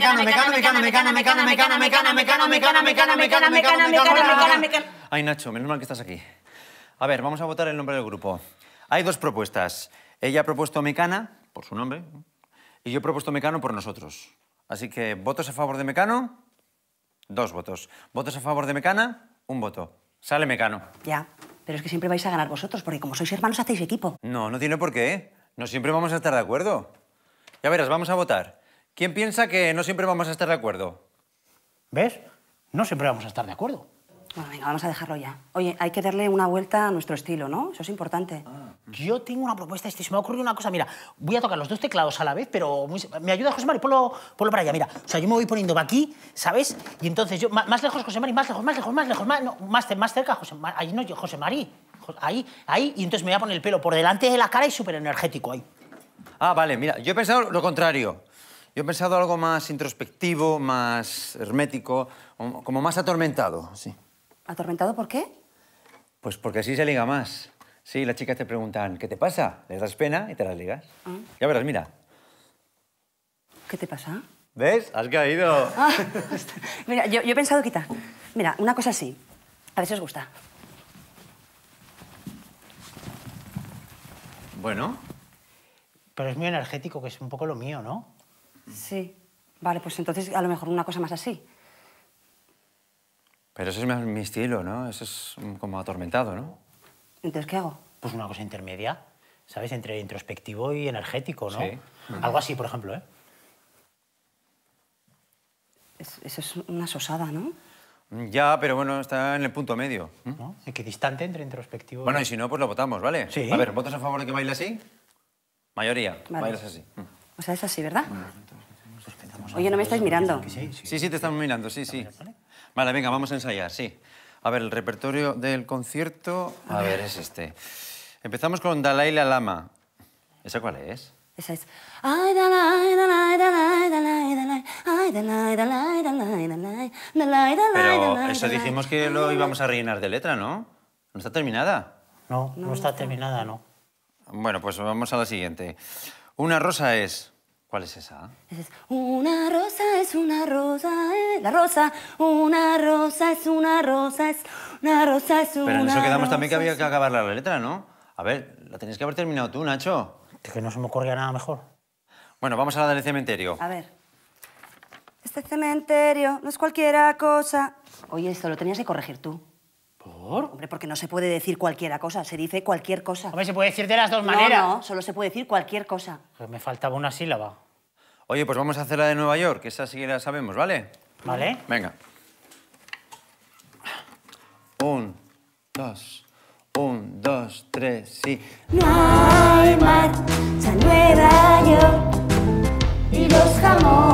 mecano, mecano, mecano, mecano, Ay, Nacho, menos mal que estás aquí. A ver, vamos a votar el nombre del grupo. Hay dos propuestas. Ella ha propuesto Mecana, por su nombre, y yo he propuesto Mecano por nosotros. Así que, ¿votos a favor de Mecano? Dos votos. ¿Votos a favor de Mecana? Un voto. Sale Mecano. Ya, pero es que siempre vais a ganar vosotros, porque como sois hermanos hacéis equipo. No, no tiene por qué. No siempre vamos a estar de acuerdo. Ya verás, vamos a votar. ¿Quién piensa que no siempre vamos a estar de acuerdo? ¿Ves? No siempre vamos a estar de acuerdo. Bueno, venga, vamos a dejarlo ya. Oye, hay que darle una vuelta a nuestro estilo, ¿no? Eso es importante. Ah. Yo tengo una propuesta, este, se me ha ocurrido una cosa, mira, voy a tocar los dos teclados a la vez, pero me ayuda José Mari, ponlo, para allá, mira. O sea, yo me voy poniendo aquí, ¿sabes? Y entonces yo, más, lejos José Mari, más lejos, más lejos, más lejos, más, más, más, cerca José Mari, ahí no, José Mari, ahí, ahí, y entonces me voy a poner el pelo por delante de la cara y súper energético ahí. Ah, vale, mira, yo he pensado lo contrario. Yo he pensado algo más introspectivo, más hermético, como más atormentado, sí. ¿Atormentado por qué? Pues porque así se liga más. Sí, las chicas te preguntan, ¿qué te pasa? Les das pena y te las ligas. Ah. Ya verás, mira. ¿Qué te pasa? ¿Ves? Has caído. Ah, mira, yo, he pensado quitar. Mira, una cosa así. A ver si os gusta. Bueno. Pero es muy energético, que es un poco lo mío, ¿no? Sí. Vale, pues entonces a lo mejor una cosa más así. Pero ese es mi estilo, ¿no? Eso es como atormentado, ¿no? Entonces, ¿qué hago? Pues una cosa intermedia, ¿sabes? Entre introspectivo y energético, ¿no? Algo así, por ejemplo, ¿eh? eso es una sosada, ¿no? Ya, pero bueno, está en el punto medio. ¿eh? ¿No? distante entre introspectivo... Bueno, y si no, pues lo votamos, ¿vale? Sí. A ver, ¿votas a favor de que baile así? Mayoría, bailas así. O sea, es así, ¿verdad? Mm. Oye, no me estáis pues, mirando. Sí, sí, te estamos mirando, sí, sí. Vale, venga, vamos a ensayar, sí. A ver, el repertorio del concierto... A ver, es este. Empezamos con Dalai Lama. ¿Esa cuál es? Esa es... Ay, Dalai, Dalai, Dalai, Dalai, Dalai, ay, Dalai, Dalai, Pero eso dijimos que lo íbamos a rellenar de letra, ¿no? ¿No está terminada? No, no está terminada, no. Bueno, pues vamos a la siguiente. Una rosa es... ¿Cuál es esa? Es una rosa es una rosa, eh, la rosa. Una rosa es una rosa, es una rosa es una Pero en eso quedamos también que había que acabar la letra, ¿no? A ver, la tenías que haber terminado tú, Nacho. Es que no se me ocurría nada mejor. Bueno, vamos a la del cementerio. A ver. Este cementerio no es cualquiera cosa. Oye, esto lo tenías que corregir tú. Hombre, porque no se puede decir cualquiera cosa, se dice cualquier cosa. Hombre, se puede decir de las dos maneras. No, solo se puede decir cualquier cosa. me faltaba una sílaba. Oye, pues vamos a hacer la de Nueva York, que esa sí la sabemos, ¿vale? Vale. Venga. Un, dos, un, dos, tres, sí. No hay Nueva y los jamones